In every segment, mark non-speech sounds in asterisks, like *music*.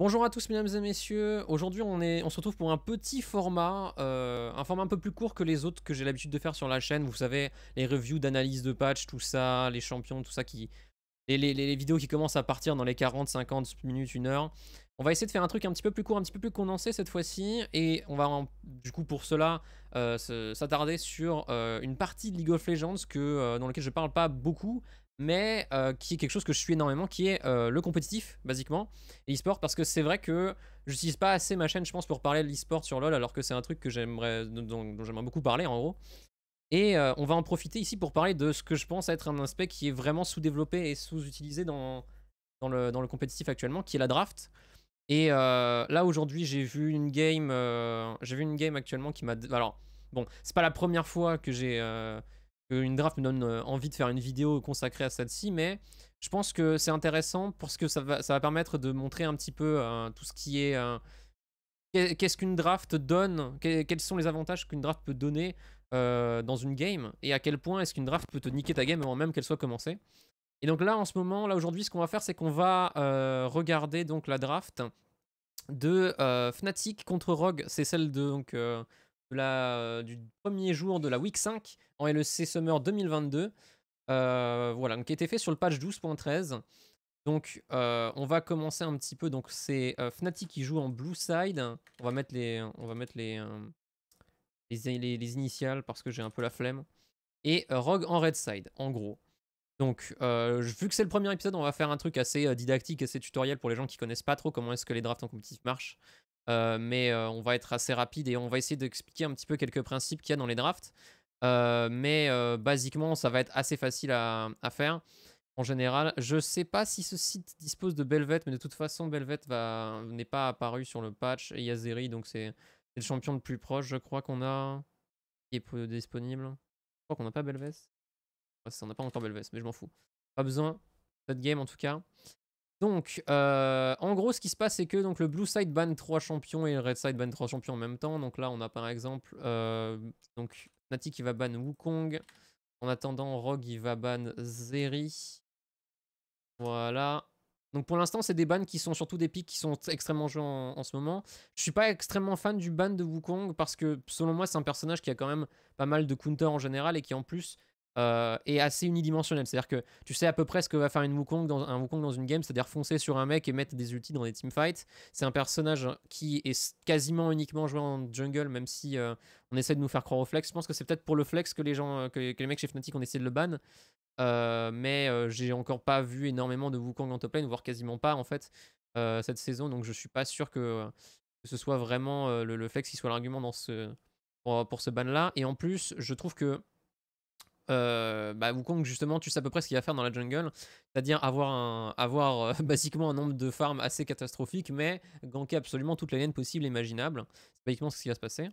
Bonjour à tous mesdames et messieurs, aujourd'hui on, est, on se retrouve pour un petit format, euh, un format un peu plus court que les autres que j'ai l'habitude de faire sur la chaîne, vous savez, les reviews d'analyse de patch, tout ça, les champions, tout ça qui... Les, les, vidéos qui commencent à partir dans les 40, 50 minutes, une heure. On va essayer de faire un truc un petit peu plus court, un petit peu plus condensé cette fois-ci, et on va du coup pour cela euh, s'attarder sur euh, une partie de League of Legends que, dans laquelle je ne parle pas beaucoup, mais euh, qui est quelque chose que je suis énormément, qui est euh, le compétitif, basiquement, et l'e-sport, parce que c'est vrai que je n'utilise pas assez ma chaîne, je pense, pour parler de l'e-sport sur LoL, alors que c'est un truc que j'aimerais, dont, j'aimerais beaucoup parler, en gros. Et euh, on va en profiter ici pour parler de ce que je pense être un aspect qui est vraiment sous-développé et sous-utilisé dans, dans, le, dans le compétitif actuellement, qui est la draft. Et là, aujourd'hui, j'ai vu une game, j'ai vu une game actuellement qui m'a... Alors, bon, c'est pas la première fois que j'ai une draft me donne euh, envie de faire une vidéo consacrée à celle-ci, mais je pense que c'est intéressant parce que ça va, permettre de montrer un petit peu euh, tout ce qui est... Euh, qu'est-ce qu'une draft donne Quels sont les avantages qu'une draft peut donner dans une game Et à quel point est-ce qu'une draft peut te niquer ta game avant même qu'elle soit commencée Et donc là, en ce moment, là aujourd'hui, ce qu'on va faire, c'est qu'on va regarder donc la draft de Fnatic contre Rogue. C'est celle de... Donc, la, euh, du premier jour de la Week 5 en LEC Summer 2022. Euh, voilà, donc qui a été fait sur le patch 12.13. Donc euh, on va commencer un petit peu. Donc c'est Fnatic qui joue en blue side. On va mettre les, on va mettre les, les, les, initiales parce que j'ai un peu la flemme. Et Rogue en red side, en gros. Donc, vu que c'est le premier épisode, on va faire un truc assez didactique, assez tutoriel pour les gens qui connaissent pas trop comment est-ce que les drafts en compétitif marchent. Euh, mais euh, on va être assez rapide et on va essayer d'expliquer un petit peu quelques principes qu'il y a dans les drafts. Euh, mais basiquement, ça va être assez facile à, faire en général. Je sais pas si ce site dispose de Belvet, mais de toute façon, Belvet n'est pas apparu sur le patch. Et Yazeri, donc c'est le champion le plus proche, je crois qu'on a, qui est disponible. Je crois qu'on n'a pas Belvet. on n'a pas encore Belvet, mais je m'en fous. Pas besoin. Cette game en tout cas. Donc, euh, en gros, ce qui se passe, c'est que donc, le blue side ban 3 champions et le red side ban 3 champions en même temps. Donc là, on a par exemple euh, donc, Nati qui va ban Wukong. En attendant, Rogue, il va ban Zeri. Voilà. Donc pour l'instant, c'est des bans qui sont surtout des picks qui sont extrêmement joués en, ce moment. Je suis pas extrêmement fan du ban de Wukong parce que selon moi, c'est un personnage qui a quand même pas mal de counter en général et qui en plus euh, est assez unidimensionnel. C'est-à-dire que tu sais à peu près ce que va faire une Wukong dans, un Wukong dans une game, c'est-à-dire foncer sur un mec et mettre des ultis dans des teamfights. C'est un personnage qui est quasiment uniquement joué en jungle, même si euh, on essaie de nous faire croire au flex. Je pense que c'est peut-être pour le flex que les, gens, euh, que, les mecs chez Fnatic ont essayé de le ban. mais j'ai encore pas vu énormément de Wukong en top lane, voire quasiment pas en fait cette saison, donc je suis pas sûr que, ce soit vraiment le, flex qui soit l'argument dans ce pour ce ban là. Et en plus, je trouve que euh, bah, Wukong, justement, tu sais à peu près ce qu'il va faire dans la jungle, c'est-à-dire avoir, un, avoir euh, *laughs* basiquement un nombre de farms assez catastrophique, mais ganker absolument toutes les laine possibles et imaginable. C'est basiquement ce qui va se passer.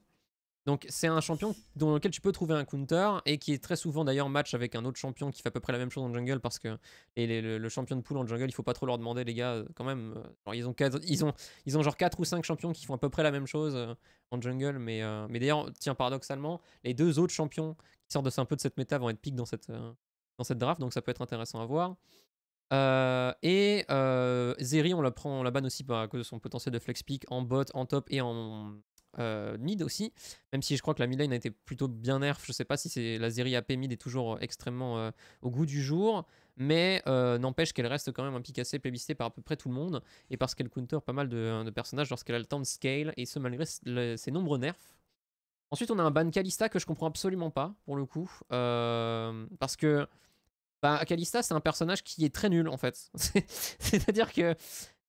Donc c'est un champion dans lequel tu peux trouver un counter et qui est très souvent d'ailleurs match avec un autre champion qui fait à peu près la même chose en jungle parce que et le, champion de pool en jungle il faut pas trop leur demander les gars euh, quand même genre, ils ont ils ont ils ont genre 4 ou 5 champions qui font à peu près la même chose en jungle mais mais d'ailleurs tiens paradoxalement les deux autres champions qui sortent de, un peu de cette méta avant être pick dans cette, euh, dans cette draft, donc ça peut être intéressant à voir. Euh, et euh, Zeri, on la prend, la banne aussi par bah, à cause de son potentiel de flex pick en bot, en top et en mid aussi. Même si je crois que la mid lane a été plutôt bien nerf, je sais pas si c'est la Zeri AP mid est toujours extrêmement au goût du jour, mais n'empêche qu'elle reste quand même un pick assez plébiscité par à peu près tout le monde et parce qu'elle counter pas mal de, de personnages lorsqu'elle a le temps de scale et ce malgré ses nombreux nerfs. Ensuite, on a un ban Kalista que je comprends absolument pas, pour le coup. Euh, parce que bah, Kalista, c'est un personnage qui est très nul, en fait. *laughs* C'est-à-dire que...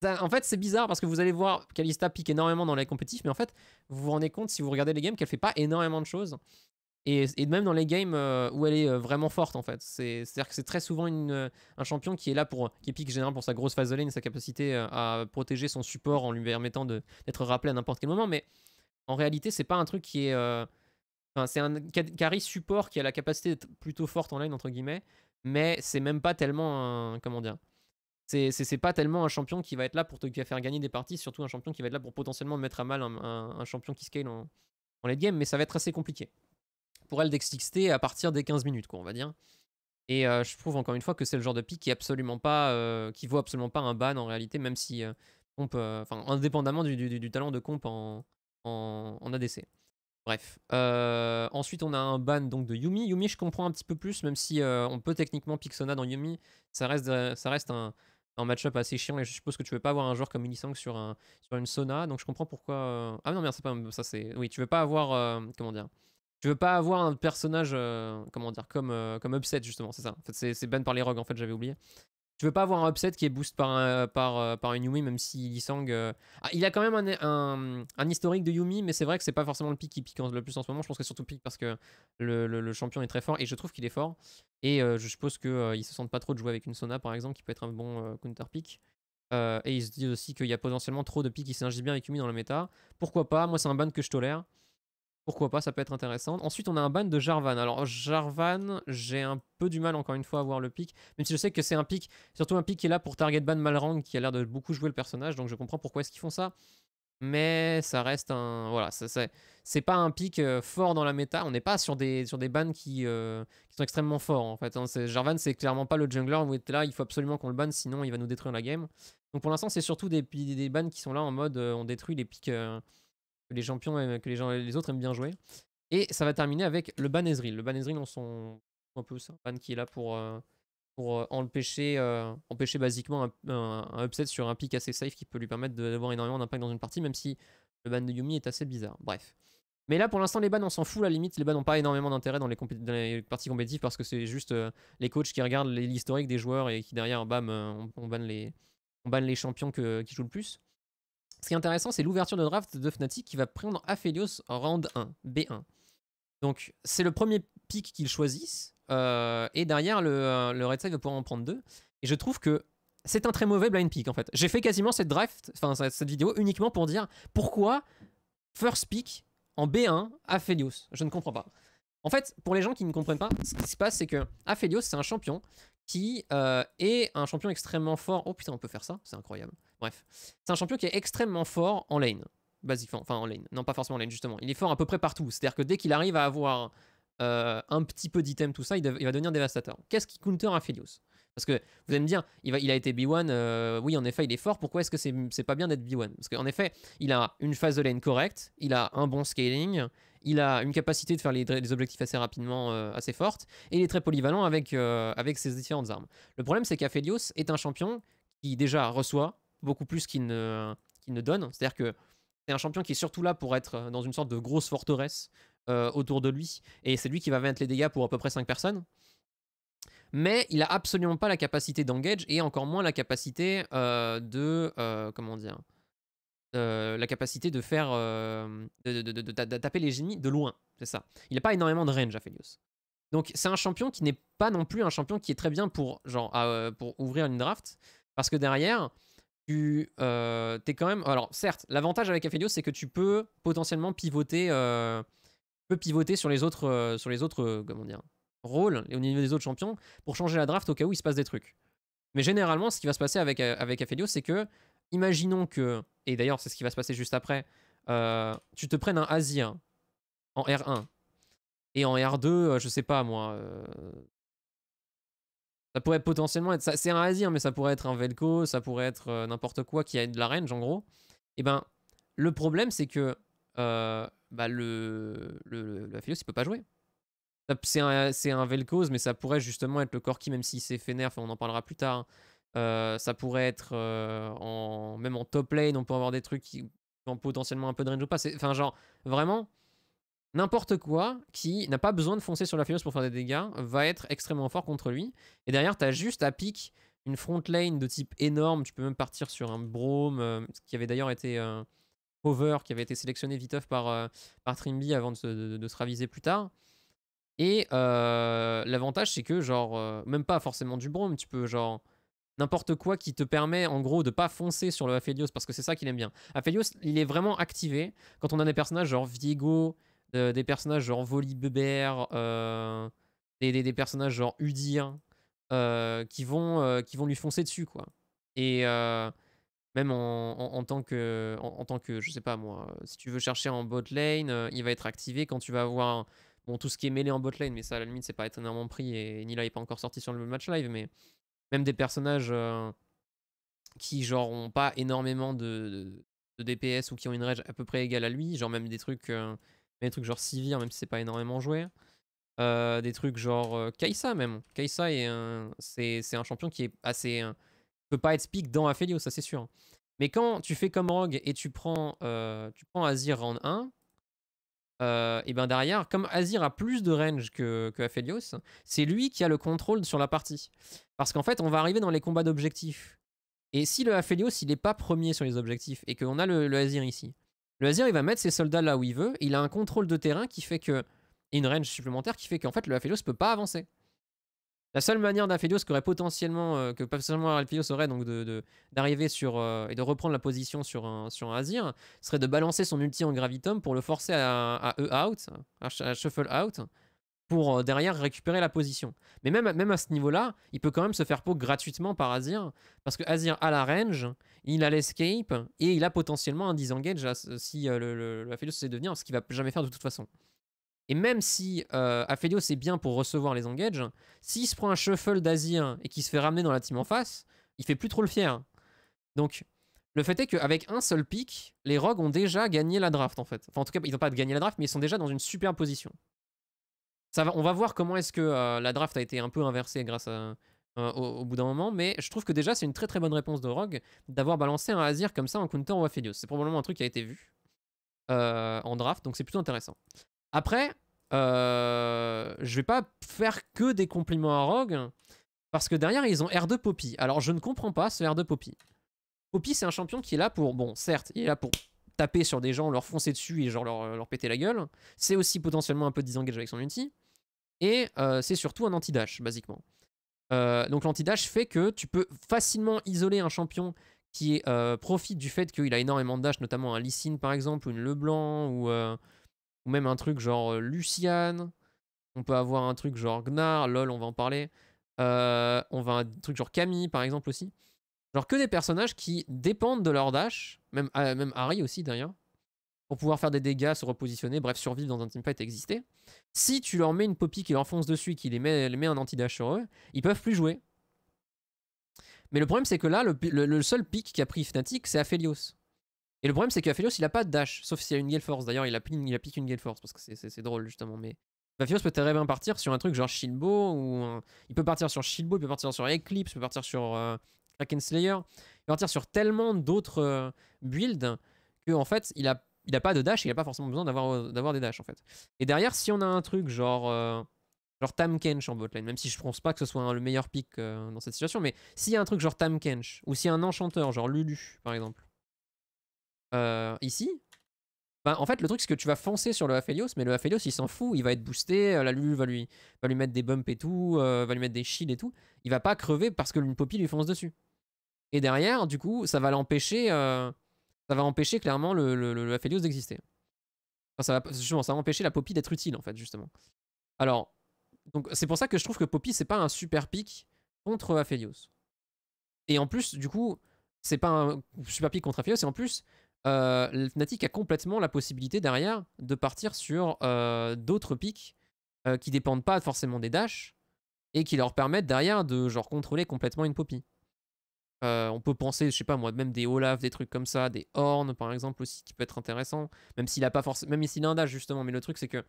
en fait, c'est bizarre parce que vous allez voir Kalista pique énormément dans les compétitifs, mais en fait, vous vous rendez compte, si vous regardez les games, qu'elle fait pas énormément de choses. Et, et, même dans les games euh, où elle est euh, vraiment forte, en fait. C'est-à-dire que c'est très souvent une, un champion qui est là pour. qui pique généralement pour sa grosse phase de lane, sa capacité à protéger son support en lui permettant d'être rappelé à n'importe quel moment, mais en réalité, c'est pas un truc qui est. Euh, enfin, c'est un carry support qui a la capacité d'être plutôt forte en lane, entre guillemets, mais c'est même pas tellement Comment dire c'est pas tellement un champion qui va être là pour te faire gagner des parties, surtout un champion qui va être là pour potentiellement mettre à mal un, champion qui scale en, en late game, mais ça va être assez compliqué. Pour elle, d'XXT à partir des 15 minutes, quoi, on va dire. Et euh, je trouve encore une fois que c'est le genre de pick qui absolument pas, euh, qui vaut absolument pas un ban en réalité, même si comp, enfin indépendamment du, talent de comp en, en, ADC. Bref. Euh, ensuite, on a un ban donc de Yumi. Yumi, je comprends un petit peu plus, même si euh, on peut techniquement Sona dans Yumi. Ça reste, euh, ça reste un, match-up assez chiant et je suppose que tu veux pas avoir un joueur comme Unisang sur, sur une Sona. Donc je comprends pourquoi. Ah non, merde, c'est pas. Ça, c'est. Oui, tu veux pas avoir. comment dire Tu veux pas avoir un personnage. comment dire Comme, comme Upset, justement, c'est ça. En c'est ban par les rogues, en fait, j'avais oublié. Je veux pas avoir un upset qui est boost par, euh, euh, par, une Yumi, même si Lissang... Sang euh, ah, il a quand même un, historique de Yumi, mais c'est vrai que c'est pas forcément le pic qui pique le plus en ce moment. Je pense que surtout pique parce que le, champion est très fort et je trouve qu'il est fort. Et je suppose qu'il ne se sente pas trop de jouer avec une Sona par exemple, qui peut être un bon counter pick. et il se dit aussi qu'il y a potentiellement trop de pics qui s'engagent bien avec Yumi dans la méta. Pourquoi pas Moi, c'est un ban que je tolère. Pourquoi pas, ça peut être intéressant. Ensuite, on a un ban de Jarvan. Alors, Jarvan, j'ai un peu du mal, encore une fois, à voir le pic. Même si je sais que c'est un pic, surtout un pic qui est là pour target ban Malrang, qui a l'air de beaucoup jouer le personnage, donc je comprends pourquoi est-ce qu'ils font ça. Mais ça reste un... Voilà, c'est pas un pic euh, fort dans la méta. On n'est pas sur des, sur des bans qui, euh, sont extrêmement forts, en fait. Hein. Jarvan, c'est clairement pas le jungler où là, il faut absolument qu'on le banne, sinon il va nous détruire la game. Donc pour l'instant, c'est surtout des, des, bans qui sont là en mode euh, on détruit les pics que les champions aiment, que les, gens, les autres aiment bien jouer. Et ça va terminer avec le ban Ezreal. Le ban Ezreal, on son un peu ça. Ban qui est là pour, euh, pour euh, empêcher, euh, empêcher basiquement un, upset sur un pick assez safe qui peut lui permettre d'avoir énormément d'impact dans une partie, même si le ban de Yumi est assez bizarre. Bref. Mais là, pour l'instant, les bans, on s'en fout. À la limite, les bans n'ont pas énormément d'intérêt dans, les parties compétitives parce que c'est juste les coachs qui regardent l'historique des joueurs et qui, derrière, bam, on, on, banne les, on banne les champions que, qui jouent le plus. Ce qui est intéressant, c'est l'ouverture de draft de Fnatic qui va prendre Aphelios en round 1, B1. Donc c'est le premier pick qu'ils choisissent. Euh, et derrière, le, euh, le Red Side va pouvoir en prendre deux. Et je trouve que c'est un très mauvais blind pick en fait. J'ai fait quasiment cette draft, enfin cette vidéo uniquement pour dire pourquoi first pick en B1 Aphelios. Je ne comprends pas. En fait, pour les gens qui ne comprennent pas, ce qui se passe, c'est que Aphelios, c'est un champion qui euh, est un champion extrêmement fort. Oh putain, on peut faire ça, c'est incroyable. Bref, c'est un champion qui est extrêmement fort en lane. Basiquement, enfin en lane. Non, pas forcément en lane, justement. Il est fort à peu près partout. C'est-à-dire que dès qu'il arrive à avoir euh, un petit peu d'items, tout ça, il, va devenir dévastateur. Qu'est-ce qui counter Aphelios Parce que vous allez me dire, il, a été B1, euh, oui, en effet, il est fort. Pourquoi est-ce que c'est pas bien d'être B1 Parce qu'en effet, il a une phase de lane correcte, il a un bon scaling, il a une capacité de faire les, objectifs assez rapidement, euh, assez forte, et il est très polyvalent avec, avec ses différentes armes. Le problème, c'est qu'Aphelios est un champion qui déjà reçoit, beaucoup plus qu'il ne, ne donne. C'est-à-dire que c'est un champion qui est surtout là pour être euh, dans une sorte de grosse forteresse euh, autour de lui, et c'est lui qui va mettre les dégâts pour à peu près 5 personnes. Mais il a absolument pas la capacité d'engage et encore moins la capacité euh, de comment dire la capacité de faire de, taper les génies de loin, c'est ça. Il n'a pas énormément de range à Felios. Donc c'est un champion qui n'est pas non plus un champion qui est très bien pour, genre, pour ouvrir une draft. Parce que derrière, tu euh, es quand même. Alors, certes, l'avantage avec Aphelio, c'est que tu peux potentiellement pivoter, euh, pivoter sur les autres, euh, sur les autres euh, comment dire, rôles au niveau des autres champions pour changer la draft au cas où il se passe des trucs. Mais généralement, ce qui va se passer avec, avec Aphelio, c'est que, imaginons que, et d'ailleurs, c'est ce qui va se passer juste après, tu te prennes un Asien en R1 et en R2, je sais pas moi, ça pourrait potentiellement être. C'est un Azir, hein, mais ça pourrait être un Velco, ça pourrait être euh, n'importe quoi qui a de la range en gros. Et eh ben, le problème c'est que euh, bah, le, le, le Aphelios il peut pas jouer. C'est un, un Vel'Koz, mais ça pourrait justement être le Corki, même s'il s'est fait nerf, on en parlera plus tard. Hein. Euh, ça pourrait être euh, en, même en top lane, on peut avoir des trucs qui ont potentiellement un peu de range ou pas. Enfin, genre, vraiment, n'importe quoi qui n'a pas besoin de foncer sur la pour faire des dégâts va être extrêmement fort contre lui. Et derrière, tu as juste à pic une front lane de type énorme. Tu peux même partir sur un Brome, euh, qui avait d'ailleurs été euh, over, Hover, qui avait été sélectionné viteuf par, euh, par Trimby avant de se, raviser plus tard. Et l'avantage, c'est que, genre, même pas forcément du Brome, tu peux, genre, n'importe quoi qui te permet en gros de pas foncer sur le parce que c'est ça qu'il aime bien. Aphelios, il est vraiment activé quand on a des personnages genre Viego, des personnages genre Voli et euh, des, personnages genre Udir, euh, qui, vont, euh, qui vont lui foncer dessus, quoi. Et même en, tant que, en, tant que, je sais pas moi, si tu veux chercher en bot lane, il va être activé quand tu vas avoir bon, tout ce qui est mêlé en bot lane, mais ça à la limite c'est pas étonnamment pris et Nila est pas encore sorti sur le match live, mais même des personnages qui genre ont pas énormément de, de, DPS ou qui ont une rage à peu près égale à lui, genre même des trucs des trucs genre Sivir, même si c'est pas énormément joué. Euh, des trucs genre euh, Kaisa même. Kaisa est un, c'est, un champion qui est assez... Euh, peut pas être speak dans Aphelios, ça c'est sûr. Mais quand tu fais comme Rogue et tu prends, tu prends Azir round 1, et ben derrière, comme Azir a plus de range que, que Aphelios, c'est lui qui a le contrôle sur la partie. Parce qu'en fait, on va arriver dans les combats d'objectifs. Et si le Aphelios, il n'est pas premier sur les objectifs, et qu'on a le Azir ici, le Azir, il va mettre ses soldats là où il veut. Il a un contrôle de terrain qui fait que. une range supplémentaire qui fait qu'en fait, le Aphelios peut pas avancer. La seule manière d'Aphelios qu'aurait potentiellement. Euh, que que seulement Aphelios aurait, donc, d'arriver sur. Euh, et de reprendre la position sur un, sur Azir, serait de balancer son ulti en gravitum pour le forcer à, E out, à shuffle out pour euh, derrière récupérer la position. Mais même, même à ce niveau-là, il peut quand même se faire poke gratuitement par Azir, parce que Azir a la range, il a l'escape, et il a potentiellement un disengage si euh, le, le, sait devenir, ce qu'il va jamais faire de toute façon. Et même si euh, Aphelios est bien pour recevoir les engages, s'il se prend un shuffle d'Azir et qu'il se fait ramener dans la team en face, il fait plus trop le fier. Donc, le fait est qu'avec un seul pick, les Rogues ont déjà gagné la draft en fait. Enfin, en tout cas, ils n'ont pas gagné la draft, mais ils sont déjà dans une super position on va voir comment est-ce que euh, la draft a été un peu inversée grâce euh, au, bout d'un moment, mais je trouve que déjà c'est une très très bonne réponse de Rogue d'avoir balancé un Azir comme ça en counter en Wafelius C'est probablement un truc qui a été vu euh, en draft, donc c'est plutôt intéressant. Après, je vais pas faire que des compliments à Rogue, parce que derrière ils ont R2 Poppy. Alors je ne comprends pas ce R2 Poppy. Poppy c'est un champion qui est là pour, bon certes, il est là pour taper sur des gens, leur foncer dessus et genre leur, euh, péter la gueule. C'est aussi potentiellement un peu disengage avec son ulti. Et euh, c'est surtout un anti-dash, basiquement. Euh, donc l'anti-dash fait que tu peux facilement isoler un champion qui profite du fait qu'il a énormément de dash, notamment un Lysine par exemple, ou une Leblanc, ou, même un truc genre Luciane. On peut avoir un truc genre Gnar, lol, on va en parler. on va un truc genre Camille par exemple aussi. Genre que des personnages qui dépendent de leur dash, même, euh, même Harry aussi d'ailleurs, pour pouvoir faire des dégâts, se repositionner, bref, survivre dans un teamfight existé, exister. Si tu leur mets une poppy qui leur enfonce dessus, qui les met, met un anti-dash sur eux, ils peuvent plus jouer. Mais le problème, c'est que là, le, seul pic a pris Fnatic, c'est Aphelios. Et le problème, c'est qu'Aphelios, il a pas de dash, sauf s'il a une Gale Force. D'ailleurs, il a, il a piqué une Gale Force, parce que c'est drôle, justement. Mais Aphelios peut très bien partir sur un truc genre Shinbo, ou il peut partir sur Shinbo, il peut partir sur Eclipse, il peut partir sur euh, Draken Slayer, il va partir sur tellement d'autres euh, builds que en fait, il a, il a pas de dash, il n'a pas forcément besoin euh, d'avoir, des dash en fait. Et derrière, si on a un truc genre euh, genre Tam Kench en botlane, même si je ne pense pas que ce soit le meilleur pick dans cette situation, mais s'il y a un truc genre Tam Kench ou s'il y a un enchanteur genre Lulu par exemple, ici, ben, en fait, le truc, c'est que tu vas foncer sur le Aphelios, mais le Aphelios, il s'en fout. Il va être boosté. La Lulu va lui, va lui mettre des bumps et tout, va lui mettre des shields et tout. Il va pas crever parce que une poppy lui fonce dessus. Et derrière, du coup, ça va l'empêcher, euh, ça va empêcher clairement le, le, d'exister. Enfin, ça va, ça va empêcher la Poppy d'être utile, en fait, justement. Alors, donc c'est pour ça que je trouve que Poppy, c'est pas un super pick contre Aphelios. Et en plus, du coup, c'est pas un super pick contre Aphelios, et en plus, euh, Fnatic a complètement la possibilité derrière de partir sur euh, d'autres pics euh, qui dépendent pas forcément des dashs et qui leur permettent derrière de genre contrôler complètement une poppy. Euh, on peut penser, je sais pas moi, même des Olaf, des trucs comme ça, des Horns par exemple aussi, qui peut être intéressant, même s'il a pas forcément, même justement, mais le truc c'est que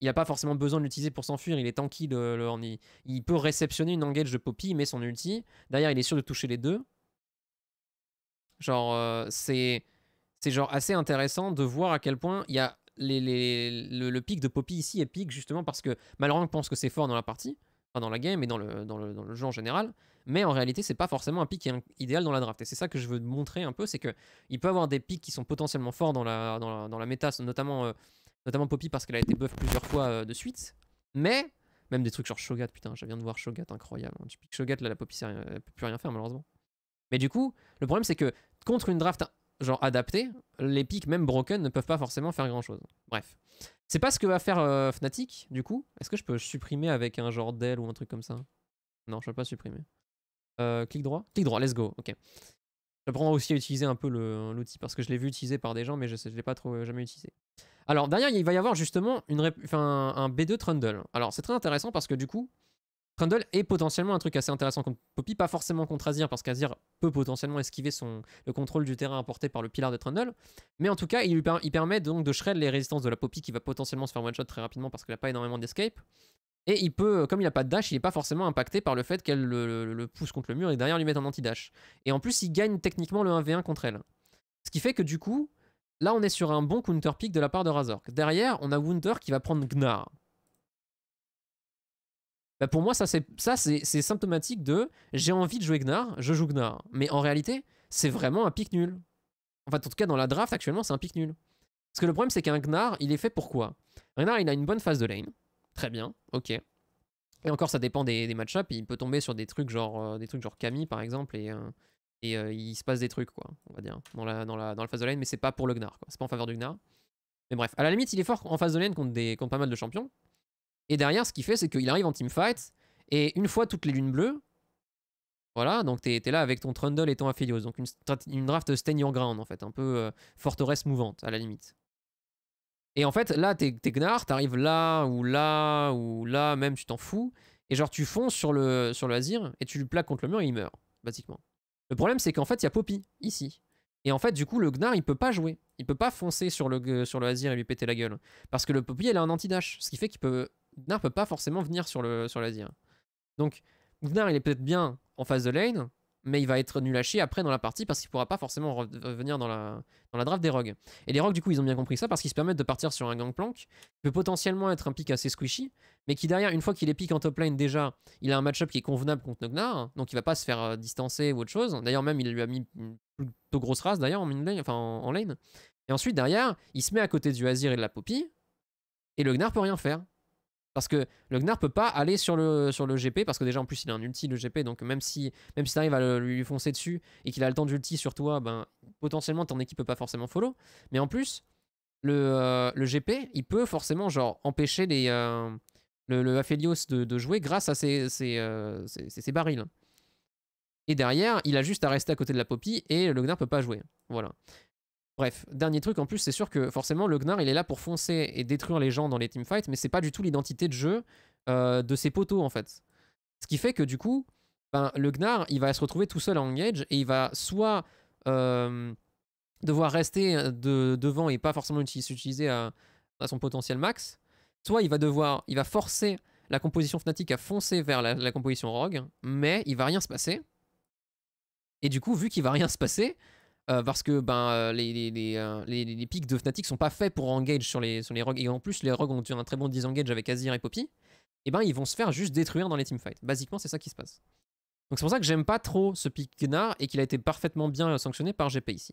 il a pas forcément besoin de l'utiliser pour s'enfuir, il est tanky le, le Horn, il, peut réceptionner une engage de Poppy, il met son ulti, derrière il est sûr de toucher les deux. Genre, euh, c'est genre assez intéressant de voir à quel point il y a le, pic de Poppy ici est pic justement parce que Malrang pense que c'est fort dans la partie, dans la game et dans le, dans le, dans le jeu en général. Mais en réalité, c'est pas forcément un pic idéal dans la draft. Et c'est ça que je veux montrer un peu, c'est que il peut avoir des pics qui sont potentiellement forts dans la, dans la, dans la méta, notamment, euh, notamment Poppy parce qu'elle a été buff plusieurs fois euh, de suite. Mais même des trucs genre Shogat, putain, je viens de voir Shogat, incroyable. Tu piques Shogat, là, la Poppy, elle peut plus rien faire malheureusement. Mais du coup, le problème c'est que contre une draft genre adapté les pics même broken ne peuvent pas forcément faire grand chose. Bref. C'est pas ce que va faire euh, Fnatic, du coup. Est-ce que je peux supprimer avec un genre d'elle ou un truc comme ça Non, je peux pas supprimer. Euh, clic droit Clic droit, let's go, ok. J'apprends aussi à utiliser un peu l'outil parce que je l'ai vu utilisé par des gens, mais je ne l'ai pas trop, jamais utilisé. Alors derrière, il va y avoir justement une, un B2 Trundle. Alors c'est très intéressant parce que du coup, Trundle est potentiellement un truc assez intéressant contre Poppy, pas forcément contre Azir, parce qu'Azir peut potentiellement esquiver son, le contrôle du terrain apporté par le pilar de Trundle, mais en tout cas, il lui permet donc de shred les résistances de la Poppy qui va potentiellement se faire one-shot très rapidement parce qu'elle n'a pas énormément d'escape, et il peut, comme il n'a pas de dash, il n'est pas forcément impacté par le fait qu'elle le, pousse contre le mur et derrière lui met un anti-dash. Et en plus, il gagne techniquement le 1v1 contre elle. Ce qui fait que du coup, là on est sur un bon counter pick de la part de Razor. Derrière, on a Wunder qui va prendre Gnar. Bah, pour moi, ça c'est symptomatique de j'ai envie de jouer Gnar, je joue Gnar. Mais en réalité, c'est vraiment un pic nul. Enfin, en tout cas, dans la draft actuellement, c'est un pic nul. Parce que le problème, c'est qu'un Gnar, il est fait pour quoi Gnar, il a une bonne phase de lane. Très bien, ok. Et encore, ça dépend des, des match-ups. Il peut tomber sur des trucs genre, euh, des trucs genre Camille, par exemple, et, euh, et euh, il se passe des trucs, quoi, on va dire, dans la, dans la, phase de lane, mais c'est pas pour le Gnar, quoi. C'est pas en faveur du Gnar. Mais bref, à la limite, il est fort en phase de lane contre, des, contre pas mal de champions. Et derrière, ce qu'il fait, c'est qu'il arrive en teamfight. Et une fois toutes les lunes bleues, voilà, donc t'es là avec ton Trundle et ton Aphelios. Donc une, une draft Stain Your Ground, en fait. Un peu euh, forteresse mouvante, à la limite. Et en fait, là, t'es Gnar, t'arrives là, ou là, ou là, même, tu t'en fous. Et genre, tu fonces sur le, sur le Azir, et tu le plaques contre le mur, et il meurt, basiquement. Le problème, c'est qu'en fait, il y a Poppy, ici. Et en fait, du coup, le Gnar, il peut pas jouer. Il peut pas foncer sur le, euh, sur le Azir et lui péter la gueule. Parce que le Poppy, elle a un anti-dash. Ce qui fait qu'il peut Gnar peut pas forcément venir sur, le, sur la hein. Donc, Gnar, il est peut-être bien en phase de lane, mais il va être nul à chier après dans la partie parce qu'il pourra pas forcément revenir dans la, dans la draft des rogues. Et les rogues, du coup, ils ont bien compris ça parce qu'ils se permettent de partir sur un gangplank qui peut potentiellement être un pick assez squishy, mais qui derrière, une fois qu'il est pick en top lane déjà, il a un match-up qui est convenable contre Gnar, hein, donc il va pas se faire euh, distancer ou autre chose. D'ailleurs, même, il lui a mis une plutôt grosse race d'ailleurs en, lane, enfin, en lane. Et ensuite, derrière, il se met à côté du Azir et de la Poppy, et le Gnar peut rien faire. Parce que le Gnar peut pas aller sur le, sur le GP, parce que déjà en plus il a un ulti le GP, donc même si même si t'arrives à lui foncer dessus et qu'il a le temps d'ulti sur toi, ben potentiellement ton équipe peut pas forcément follow. Mais en plus, le, euh, GP, il peut forcément genre empêcher les, euh, le, le Aphelios de, jouer grâce à euh, ses, barils. Et derrière, il a juste à rester à côté de la Poppy et le Gnar peut pas jouer. Voilà. Bref, dernier truc en plus, c'est sûr que forcément le Gnar il est là pour foncer et détruire les gens dans les teamfights, mais c'est pas du tout l'identité de jeu euh, de ses poteaux en fait. Ce qui fait que du coup, ben, le Gnar il va se retrouver tout seul en engage et il va soit euh, devoir rester euh, de, devant et pas forcément s'utiliser à, son potentiel max, soit il va devoir, il va forcer la composition Fnatic à foncer vers la, la composition Rogue, mais il va rien se passer. Et du coup, vu qu'il va rien se passer, euh, parce que ben, euh, les, euh, les, les, les, pics de Fnatic sont pas faits pour engage sur les, sur les rogues. Et en plus, les rogues ont eu un très bon disengage avec Azir et Poppy. Et eh ben, ils vont se faire juste détruire dans les teamfights. Basiquement, c'est ça qui se passe. Donc c'est pour ça que j'aime pas trop ce pic Gnar et qu'il a été parfaitement bien sanctionné par GP ici.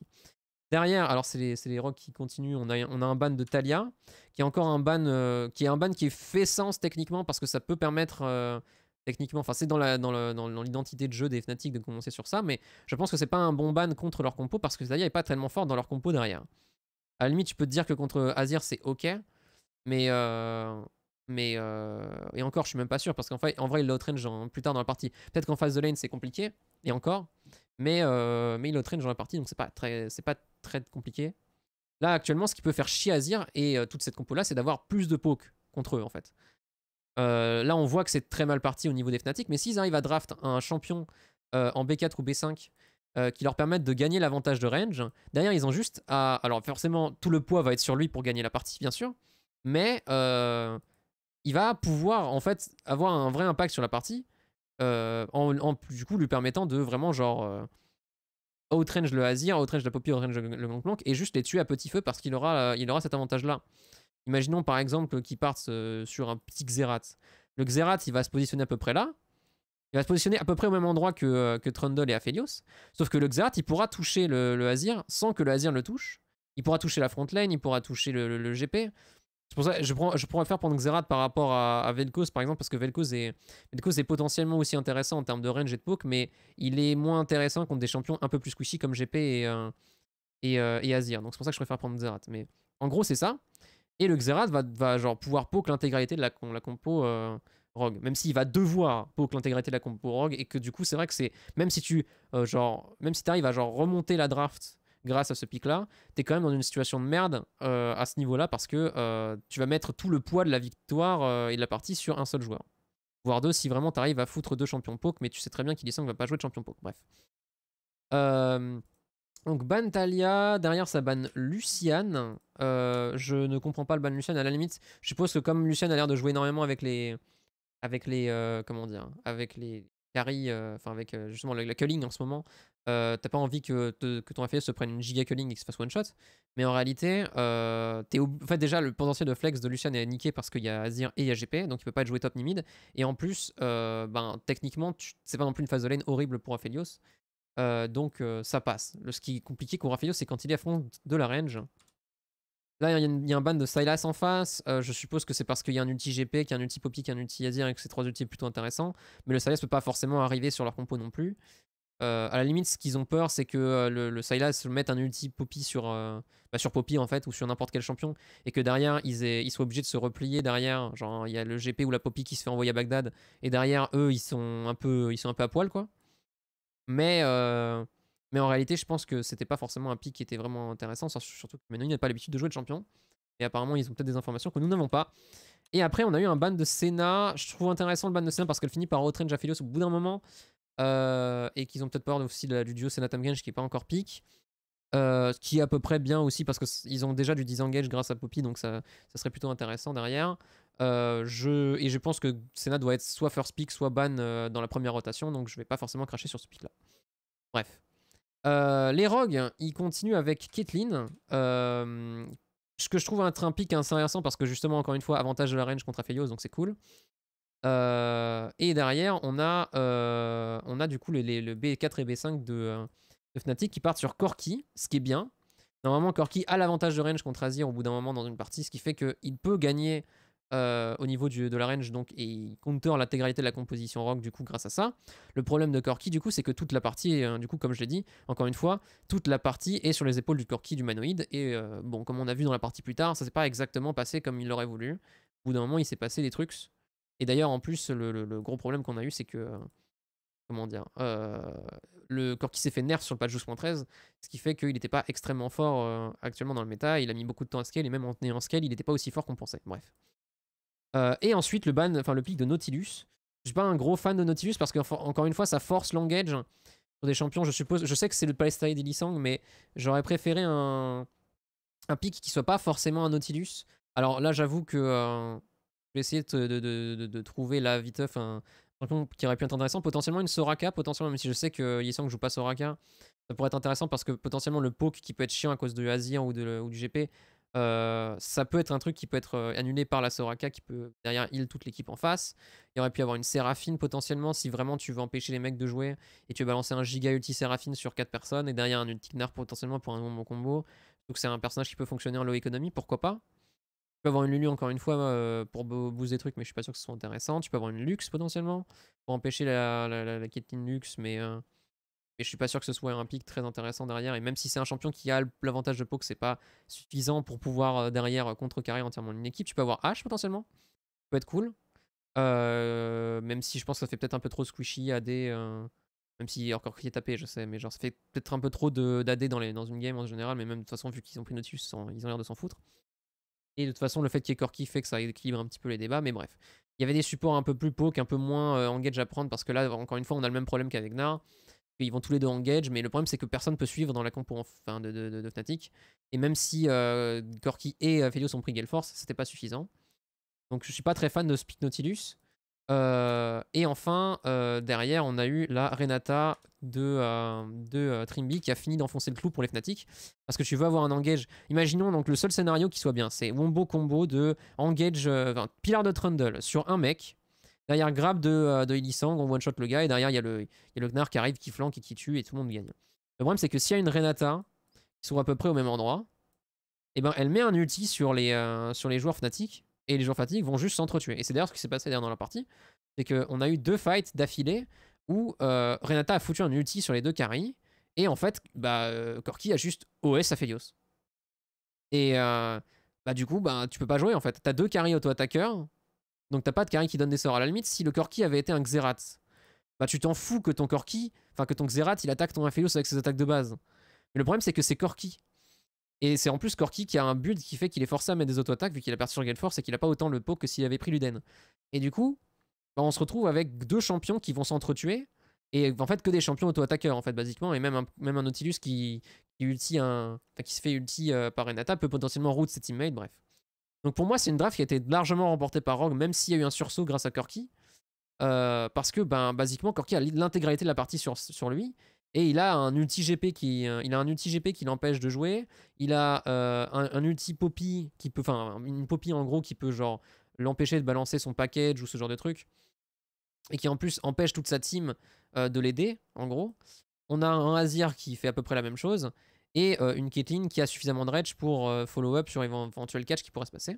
Derrière, alors c'est les, les qui continuent, on a, on a, un ban de Talia, qui est encore un ban, qui est un ban qui fait sens techniquement parce que ça peut permettre techniquement. Enfin, c'est dans l'identité de jeu des Fnatic de commencer sur ça, mais je pense que c'est pas un bon ban contre leur compo parce que Zaya est pas tellement fort dans leur compo derrière. À la limite, tu peux te dire que contre Azir, c'est ok, mais. Euh, mais euh, et encore, je suis même pas sûr parce qu'en fait, en vrai, il l'outrange plus tard dans la partie. Peut-être qu'en face de lane, c'est compliqué, et encore, mais, euh, mais il dans la partie, donc c'est pas, très, pas très compliqué. Là, actuellement, ce qui peut faire chier Azir et euh, toute cette compo là, c'est d'avoir plus de poke contre eux en fait. Euh, là, on voit que c'est très mal parti au niveau des Fnatic, mais s'ils arrivent à draft un champion euh, en B4 ou B5 euh, qui leur permettent de gagner l'avantage de range, derrière, ils ont juste à. Alors, forcément, tout le poids va être sur lui pour gagner la partie, bien sûr, mais il va pouvoir, en fait, avoir un vrai impact sur la partie, en, du coup, lui permettant de vraiment, genre. Outrange le Azir, outrange la Poppy, outrange le Gangplank, et juste les tuer à petit feu parce qu'il aura, il aura cet avantage-là. Imaginons par exemple qu'il parte euh, sur un petit Xerath. Le Xerath, il va se positionner à peu près là. Il va se positionner à peu près au même endroit que, euh, que Trundle et Aphelios. Sauf que le Xerath, il pourra toucher le, le Azir sans que le Azir le touche. Il pourra toucher la front lane, il pourra toucher le, le, GP. C'est pour ça que je, prends, je pourrais faire prendre Xerath par rapport à, à, Vel'Koz par exemple, parce que Vel'Koz est, est potentiellement aussi intéressant en termes de range et de poke, mais il est moins intéressant contre des champions un peu plus squishy comme GP et, euh, et Azir. Donc c'est pour ça que je préfère prendre Xerath. Mais en gros, c'est ça. Et le Xerath va, genre pouvoir poke l'intégralité de la, compo euh, Rogue. Même s'il va devoir poke l'intégralité de la compo Rogue. Et que du coup, c'est vrai que c'est. Même si tu. Euh, genre. Même si t'arrives à genre remonter la draft grâce à ce pic-là, t'es quand même dans une situation de merde euh, à ce niveau-là parce que tu vas mettre tout le poids de la victoire et de la partie sur un seul joueur. Voire deux si vraiment tu arrives à foutre deux champions poke, mais tu sais très bien qu'il ne va pas jouer de champion poke. Bref. Donc ban Talia, derrière ça ban Luciane. Euh, je ne comprends pas le ban Luciane, à la limite, je suppose que comme Luciane a l'air de jouer énormément avec les... Avec les... Euh, comment dire Avec les carry, euh, enfin avec justement la culling en ce moment, t'as pas envie que, que ton Aphelios se prenne une giga culling et se fasse one shot. Mais en réalité, es déjà le potentiel de flex de Luciane est niqué parce qu'il y a Azir et il y a GP, donc il peut pas être joué top ni mid. Et en plus, ben, techniquement, tu... c'est pas non plus une phase de lane horrible pour Aphelios. Euh, donc euh, ça passe. Le, ce qui est compliqué contre Rafinho, c'est quand il est à de la range. Là, il y, y, a un ban de Silas en face. Euh, je suppose que c'est parce qu'il y a un ulti GP, qu'il y a un ulti Poppy, qu'il y a un ulti Yazir et que ces trois ultis sont plutôt intéressants. Mais le Silas peut pas forcément arriver sur leur compo non plus. à la limite, ce qu'ils ont peur, c'est que le, le, Silas mette un ulti Poppy sur, bah, sur Poppy en fait, ou sur n'importe quel champion, et que derrière, ils, ils soient obligés de se replier derrière. Genre, il y a le GP ou la Poppy qui se fait envoyer à Bagdad, et derrière, eux, ils sont un peu, ils sont un peu à poil quoi. Mais, euh, mais en réalité, je pense que c'était pas forcément un pic qui était vraiment intéressant, surtout que Menoni n'a pas l'habitude de jouer de champion. Et apparemment, ils ont peut-être des informations que nous n'avons pas. Et après, on a eu un ban de Senna. Je trouve intéressant le ban de Senna parce qu'elle finit par retrange Jafilios au bout d'un moment. Euh, et qu'ils ont peut-être peur aussi la, du duo Senna Tamgenge qui est pas encore pic Euh, qui est à peu près bien aussi parce qu'ils ont déjà du disengage grâce à Poppy, donc ça, ça serait plutôt intéressant derrière. Euh, je, et je pense que Senna doit être soit first pick, soit ban euh, dans la première rotation, donc je vais pas forcément cracher sur ce pick là. Bref. Euh, les Rogues, ils continuent avec Caitlyn. ce que je trouve un un pick intéressant parce que justement, encore une fois, avantage de la range contre Aphelios, donc c'est cool. et derrière, on a, on a du coup le, B4 et B5 de, de, Fnatic qui partent sur Corki, ce qui est bien. Normalement, Corki a l'avantage de range contre Azir au bout d'un moment dans une partie, ce qui fait qu'il peut gagner euh, au niveau de la range, donc, et il counter l'intégralité de la composition rock, du coup, grâce à ça. Le problème de Corki, du coup, c'est que toute la partie, hein, du coup, comme je l'ai dit, encore une fois, toute la partie est sur les épaules du Corki du Manoïd, et euh, bon, comme on a vu dans la partie plus tard, ça s'est pas exactement passé comme il l'aurait voulu. Au bout d'un moment, il s'est passé des trucs. Et d'ailleurs, en plus, le, gros problème qu'on a eu, c'est que. Euh, comment dire Le Corki s'est fait nerf sur le patch 12.13, ce qui fait qu'il n'était pas extrêmement fort actuellement dans le méta. Il a mis beaucoup de temps à scale, et même en tenant scale, il n'était pas aussi fort qu'on pensait. Bref. Euh, et ensuite le ban, enfin le pic de Nautilus. Je suis pas un gros fan de Nautilus parce qu'encore une fois ça force Langage sur des champions. Je suppose, je sais que c'est le Palestine d'Yisang mais j'aurais préféré un, un pic qui soit pas forcément un Nautilus. Alors là j'avoue que euh, je vais essayer de, de, de, trouver la viteuf un, champion qui aurait pu être intéressant. Potentiellement une Soraka, potentiellement même si je sais que Elisang joue pas Soraka. Ça pourrait être intéressant parce que potentiellement le poke qui peut être chiant à cause de Azir ou, ou du GP ça peut être un truc qui peut être annulé par la Soraka qui peut derrière heal toute l'équipe en face. Il aurait pu y avoir une Séraphine potentiellement si vraiment tu veux empêcher les mecs de jouer et tu veux balancer un giga ulti Seraphine sur 4 personnes et derrière un ulti Gnar potentiellement pour un bon combo. Donc c'est un personnage qui peut fonctionner en low economy, pourquoi pas Tu peux avoir une Lulu encore une fois pour booster des trucs mais je suis pas sûr que ce soit intéressant. Tu peux avoir une Lux potentiellement pour empêcher la, la, la, Lux, mais... Et je suis pas sûr que ce soit un pic très intéressant derrière. Et même si c'est un champion qui a l'avantage de que c'est pas suffisant pour pouvoir euh, derrière euh, contrecarrer entièrement une équipe. Tu peux avoir H potentiellement. Ça peut être cool. Euh, même si je pense que ça fait peut-être un peu trop squishy AD. même si encore qui est tapé, je sais, mais genre ça fait peut-être un peu trop d'AD dans, les, dans une game en général. Mais même de toute façon, vu qu'ils ont pris Nautilus, ils ont l'air de s'en foutre. Et de toute façon, le fait qu'il y ait Corki fait que ça équilibre un petit peu les débats. Mais bref, il y avait des supports un peu plus poke, un peu moins engage à prendre parce que là, encore une fois, on a le même problème qu'avec Nar. Ils vont tous les deux engage, mais le problème c'est que personne peut suivre dans la compo enfin, de, Fnatic. Et même si euh, Gorky et euh, Felios ont pris force c'était pas suffisant. Donc je suis pas très fan de Speak Nautilus. Euh, et enfin, euh, derrière, on a eu la Renata de, de Trimby qui a fini d'enfoncer le clou pour les Fnatic. Parce que tu veux avoir un engage. Imaginons donc le seul scénario qui soit bien, c'est Wombo combo de engage, enfin, Pilar de Trundle sur un mec Derrière grab de, euh, de Illisang, on one-shot le gars, et derrière il y, a le, y Gnar qui arrive, qui flanque et qui tue, et tout le monde gagne. Le problème, c'est que s'il y a une Renata qui sont à peu près au même endroit, et eh ben, elle met un ulti sur les, euh, sur les joueurs Fnatic, et les joueurs Fnatic vont juste s'entretuer. Et c'est d'ailleurs ce qui s'est passé derrière dans la partie, c'est qu'on a eu deux fights d'affilée où euh, Renata a foutu un ulti sur les deux carries, et en fait, bah, Corki a juste OS à Felios. Et bah, du coup, bah, tu peux pas jouer en fait. T'as deux carries auto-attaqueurs, donc t'as pas de carré qui donne des sorts. À la limite, si le Corki avait été un Xerath, bah tu t'en fous que ton Corki, enfin que ton Xerath, il attaque ton Aphelios avec ses attaques de base. Mais le problème, c'est que c'est Corki. Et c'est en plus Corki qui a un build qui fait qu'il est forcé à mettre des auto-attaques vu qu'il a perdu sur Force et qu'il a pas autant le pot que s'il avait pris Luden. Et du coup, bah, on se retrouve avec deux champions qui vont s'entretuer et en fait que des champions auto-attaqueurs en fait basiquement et même un, même un Nautilus qui, qui un, qui se fait ulti euh, par Renata peut potentiellement route ses teammates, bref. Donc pour moi, c'est une draft qui a été largement remportée par Rogue, même s'il y a eu un sursaut grâce à Corky. Euh, parce que, ben, basiquement, Corky a l'intégralité de la partie sur, sur lui. Et il a un ulti GP qui, euh, il a un ulti GP qui l'empêche de jouer. Il a euh, un, ulti poppy qui peut, enfin une poppy en gros qui peut genre l'empêcher de balancer son package ou ce genre de truc, et qui en plus empêche toute sa team de l'aider en gros. On a un Azir qui fait à peu près la même chose et euh, une Caitlyn qui a suffisamment de rage pour euh, follow-up sur éventuel catch qui pourrait se passer.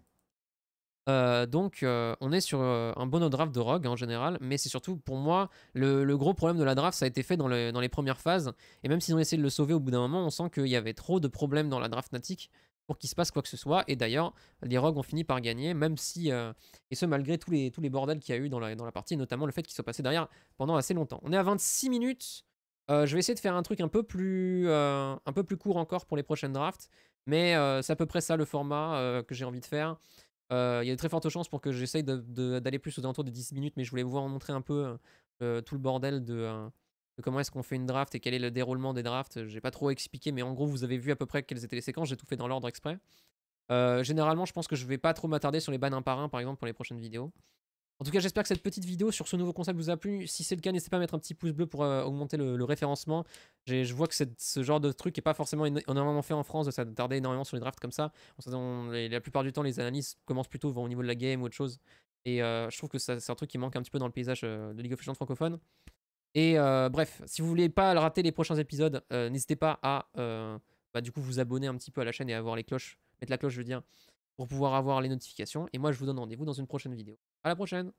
Euh, donc on est sur un bon draft de Rogue en général, mais c'est surtout pour moi le, gros problème de la draft, ça a été fait dans, les premières phases, et même s'ils ont essayé de le sauver au bout d'un moment, on sent qu'il y avait trop de problèmes dans la draft natique pour qu'il se passe quoi que ce soit, et d'ailleurs les Rogues ont fini par gagner, même si, et ce malgré tous les, tous les bordels qu'il y a eu dans la, dans la partie, et notamment le fait qu'ils soient passés derrière pendant assez longtemps. On est à 26 minutes, euh, je vais essayer de faire un truc un peu plus, euh, un peu plus court encore pour les prochaines drafts, mais euh, c'est à peu près ça le format que j'ai envie de faire. Il y a de très fortes chances pour que j'essaye d'aller plus aux alentours de 10 minutes, mais je voulais vous en montrer un peu tout le bordel de, comment est-ce qu'on fait une draft et quel est le déroulement des drafts. J'ai pas trop expliqué, mais en gros, vous avez vu à peu près quelles étaient les séquences, j'ai tout fait dans l'ordre exprès. généralement, je pense que je vais pas trop m'attarder sur les bans un par un, par exemple, pour les prochaines vidéos. En tout cas, j'espère que cette petite vidéo sur ce nouveau concept vous a plu. Si c'est le cas, n'hésitez pas à mettre un petit pouce bleu pour euh, augmenter le, référencement. Je vois que ce genre de truc n'est pas forcément énormément fait en France, Ça tardait énormément sur les drafts comme ça. la plupart du temps, les analyses commencent plutôt au niveau de la game ou autre chose. Et euh, je trouve que c'est un truc qui manque un petit peu dans le paysage euh, de League of Legends francophone. Et bref, si vous voulez pas rater les prochains épisodes, n'hésitez pas à bah, du coup vous abonner un petit peu à la chaîne et à avoir les cloches, mettre la cloche je veux dire, pour pouvoir avoir les notifications. Et moi je vous donne rendez-vous dans une prochaine vidéo. À la prochaine